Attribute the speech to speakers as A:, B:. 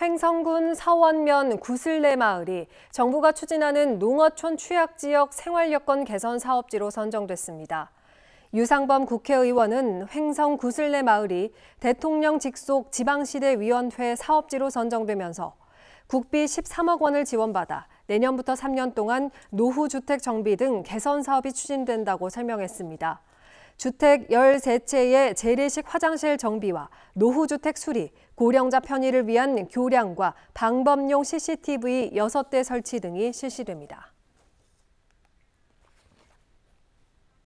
A: 횡성군 사원면 구슬내 마을이 정부가 추진하는 농어촌 취약지역 생활여건 개선 사업지로 선정됐습니다. 유상범 국회의원은 횡성 구슬내 마을이 대통령 직속 지방시대위원회 사업지로 선정되면서 국비 13억 원을 지원받아 내년부터 3년 동안 노후주택 정비 등 개선 사업이 추진된다고 설명했습니다. 주택 13채의 재래식 화장실 정비와 노후주택 수리, 고령자 편의를 위한 교량과 방범용 CCTV 6대 설치 등이 실시됩니다.